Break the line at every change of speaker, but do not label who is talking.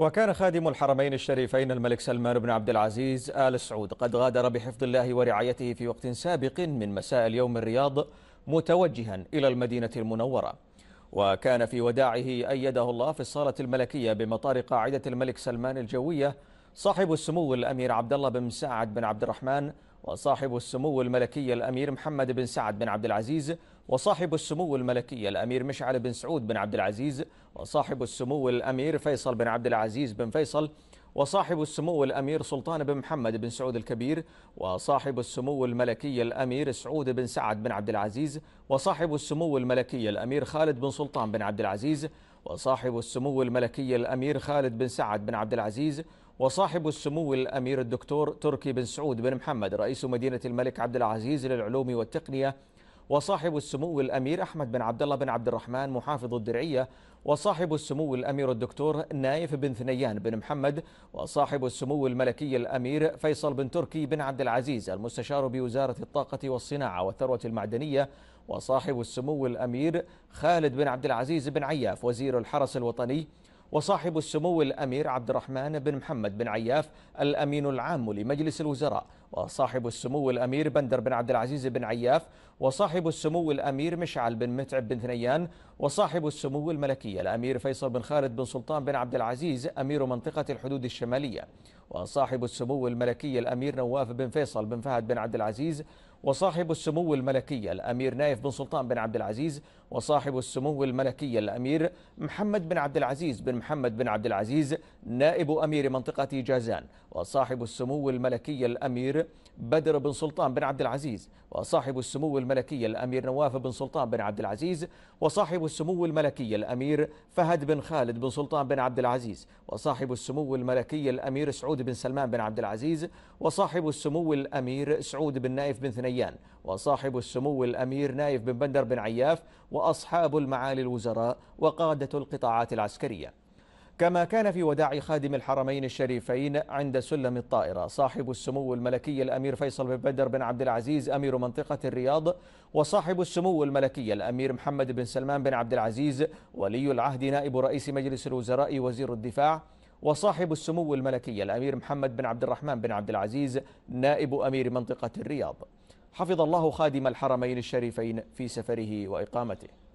وكان خادم الحرمين الشريفين الملك سلمان بن عبد العزيز آل سعود قد غادر بحفظ الله ورعايته في وقت سابق من مساء اليوم الرياض متوجها إلى المدينة المنورة وكان في وداعه أيده الله في الصالة الملكية بمطار قاعدة الملك سلمان الجوية صاحب السمو الأمير عبد الله بن مساعد بن عبد الرحمن وصاحب السمو الملكي الأمير محمد بن سعد بن عبد العزيز وصاحب السمو الملكي الأمير مشعل بن سعود بن عبد العزيز وصاحب السمو الأمير فيصل بن عبد العزيز بن فيصل وصاحب السمو الأمير سلطان بن محمد بن سعود الكبير وصاحب السمو الملكي الأمير سعود بن سعد بن عبد العزيز وصاحب السمو الملكي الأمير خالد بن سلطان بن عبد العزيز وصاحب السمو الملكي الأمير خالد بن سعد بن عبد العزيز وصاحب السمو الأمير الدكتور تركي بن سعود بن محمد رئيس مدينة الملك عبد العزيز للعلوم والتقنية وصاحب السمو الامير احمد بن عبد الله بن عبد الرحمن محافظ الدرعيه وصاحب السمو الامير الدكتور نايف بن ثنيان بن محمد وصاحب السمو الملكي الامير فيصل بن تركي بن عبد العزيز المستشار بوزاره الطاقه والصناعه والثروه المعدنيه وصاحب السمو الامير خالد بن عبد العزيز بن عياف وزير الحرس الوطني وصاحب السمو الأمير عبد الرحمن بن محمد بن عياف الأمين العام لمجلس الوزراء وصاحب السمو الأمير بندر بن عبد العزيز بن عياف وصاحب السمو الأمير مشعل بن متعب بن ثنيان وصاحب السمو الملكية الأمير فيصل بن خالد بن سلطان بن عبد العزيز أمير منطقة الحدود الشمالية وصاحب السمو الملكي الأمير نواف بن فيصل بن فهد بن عبد العزيز وصاحب السمو الملكي الأمير نايف بن سلطان بن عبد العزيز وصاحب السمو الملكي الأمير محمد بن عبد العزيز بن محمد بن عبد العزيز نائب أمير منطقة جازان وصاحب السمو الملكي الأمير بدر بن سلطان بن عبد العزيز وصاحب السمو الملكي الأمير نواف بن سلطان بن عبد العزيز وصاحب السمو الملكي الأمير فهد بن خالد بن سلطان بن عبد العزيز وصاحب السمو الملكي الأمير سعود بن سلمان بن عبد العزيز وصاحب السمو الأمير سعود بن نايف بن ثنين حنيان وصاحب السمو الأمير نايف بن بندر بن عياف وأصحاب المعالي الوزراء وقادة القطاعات العسكرية كما كان في وداع خادم الحرمين الشريفين عند سلم الطائرة صاحب السمو الملكي الأمير فيصل بن بدر بن عبد العزيز أمير منطقة الرياض وصاحب السمو الملكي الأمير محمد بن سلمان بن عبد العزيز ولي العهد نائب رئيس مجلس الوزراء وزير الدفاع وصاحب السمو الملكي الأمير محمد بن عبد الرحمن بن عبد العزيز نائب أمير منطقة الرياض حفظ الله خادم الحرمين الشريفين في سفره وإقامته